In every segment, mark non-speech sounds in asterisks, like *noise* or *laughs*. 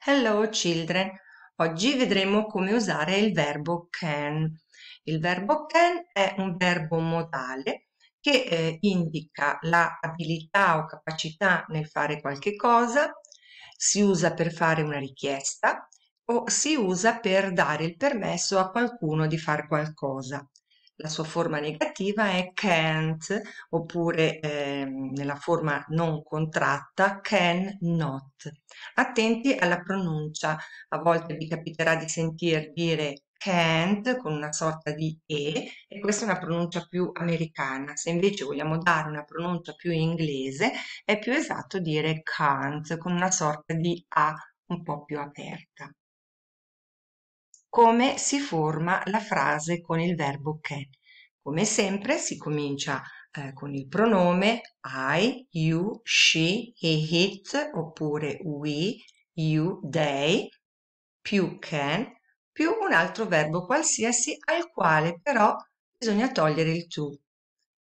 Hello children. Oggi vedremo come usare il verbo can. Il verbo can è un verbo modale che eh, indica la abilità o capacità nel fare qualche cosa, si usa per fare una richiesta o si usa per dare il permesso a qualcuno di fare qualcosa la sua forma negativa è can't, oppure eh, nella forma non contratta can not. Attenti alla pronuncia, a volte vi capiterà di sentir dire can't con una sorta di e e questa è una pronuncia più americana. Se invece vogliamo dare una pronuncia più inglese, è più esatto dire can't con una sorta di a un po' più aperta come si forma la frase con il verbo che. Come sempre si comincia eh, con il pronome I, you, she, he, it oppure we, you, they, più can, più un altro verbo qualsiasi al quale però bisogna togliere il to.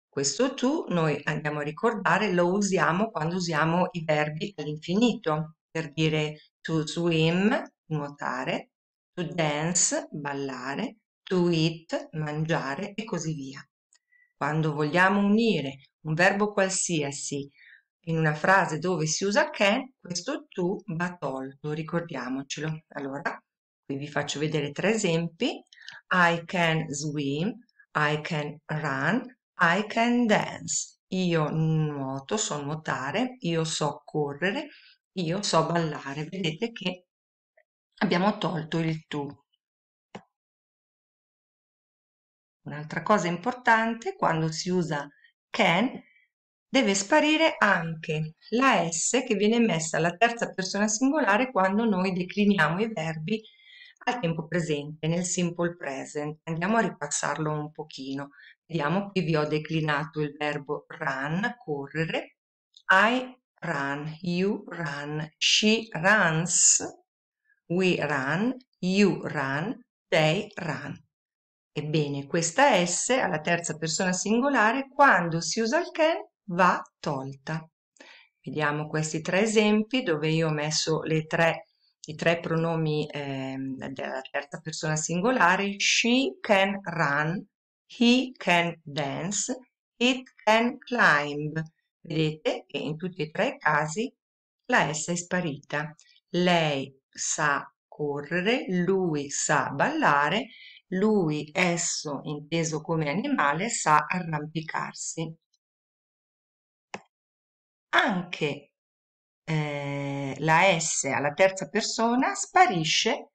Questo to noi andiamo a ricordare, lo usiamo quando usiamo i verbi all'infinito, per dire to swim, nuotare, to dance, ballare, to eat, mangiare e così via. Quando vogliamo unire un verbo qualsiasi in una frase dove si usa can, questo to va tolto, ricordiamocelo. Allora, qui vi faccio vedere tre esempi. I can swim, I can run, I can dance. Io nuoto, so nuotare, io so correre, io so ballare. Vedete che Abbiamo tolto il tu. Un'altra cosa importante, quando si usa can, deve sparire anche la S che viene messa alla terza persona singolare quando noi decliniamo i verbi al tempo presente, nel simple present. Andiamo a ripassarlo un pochino. Vediamo, qui vi ho declinato il verbo run, correre. I run, you run, she runs, We run, you run, they run. Ebbene, questa S alla terza persona singolare, quando si usa il can, va tolta. Vediamo questi tre esempi dove io ho messo tre, i tre pronomi eh, della terza persona singolare. She can run, he can dance, it can climb. Vedete che in tutti e tre i casi la S è sparita. Lei sa correre, lui sa ballare, lui esso inteso come animale sa arrampicarsi. Anche eh, la S alla terza persona sparisce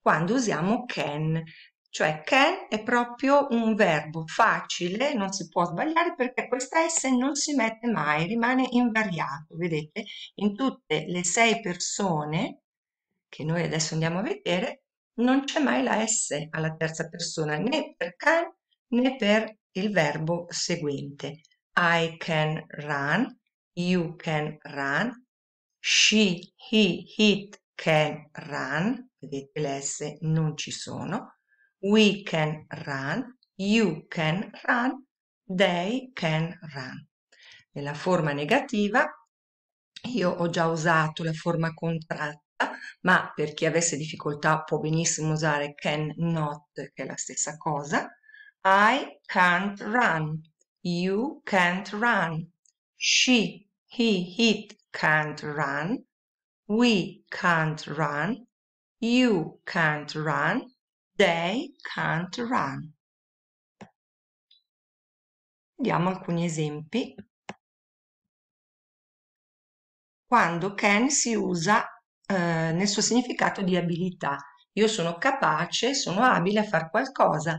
quando usiamo can, cioè can è proprio un verbo facile, non si può sbagliare perché questa S non si mette mai, rimane invariato, vedete? In tutte le sei persone che noi adesso andiamo a vedere, non c'è mai la S alla terza persona né per can né per il verbo seguente. I can run, you can run, she, he, it can run, vedete le S non ci sono, we can run, you can run, they can run. Nella forma negativa io ho già usato la forma contratta ma per chi avesse difficoltà può benissimo usare can not, che è la stessa cosa. I can't run. You can't run. She, he, it can't run. We can't run. You can't run. They can't run. Vediamo alcuni esempi. Quando can si usa eh, nel suo significato di abilità. Io sono capace, sono abile a fare qualcosa.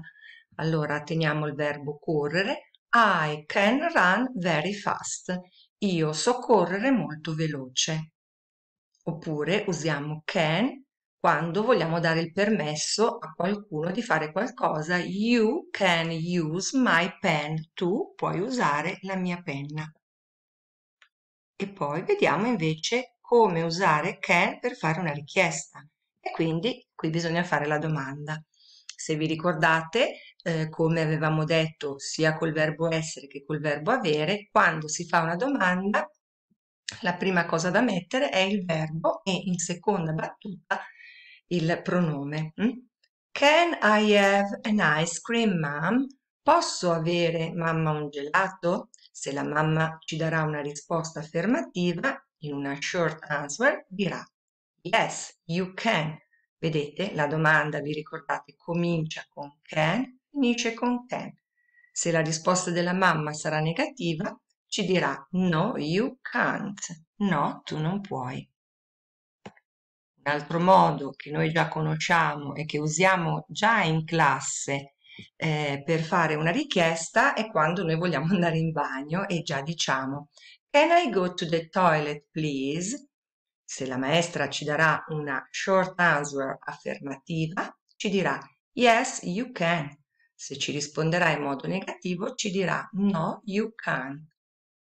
Allora teniamo il verbo correre. I can run very fast. Io so correre molto veloce. Oppure usiamo can quando vogliamo dare il permesso a qualcuno di fare qualcosa. You can use my pen. Tu puoi usare la mia penna. E poi vediamo invece come usare can per fare una richiesta e quindi qui bisogna fare la domanda. Se vi ricordate, eh, come avevamo detto sia col verbo essere che col verbo avere, quando si fa una domanda la prima cosa da mettere è il verbo e in seconda battuta il pronome. Mm? Can I have an ice cream, mom? Posso avere, mamma, un gelato? Se la mamma ci darà una risposta affermativa, in una short answer dirà Yes, you can. Vedete, la domanda, vi ricordate, comincia con can, finisce con can. Se la risposta della mamma sarà negativa, ci dirà no, you can't. No, tu non puoi. Un altro modo che noi già conosciamo e che usiamo già in classe eh, per fare una richiesta è quando noi vogliamo *laughs* andare in bagno e già diciamo Can I go to the toilet please? Se la maestra ci darà una short answer affermativa, ci dirà Yes, you can. Se ci risponderà in modo negativo, ci dirà No, you can't.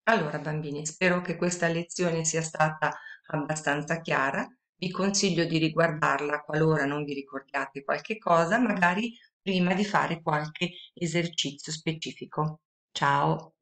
Allora, bambini, spero che questa lezione sia stata abbastanza chiara. Vi consiglio di riguardarla qualora non vi ricordiate qualche cosa, magari prima di fare qualche esercizio specifico. Ciao!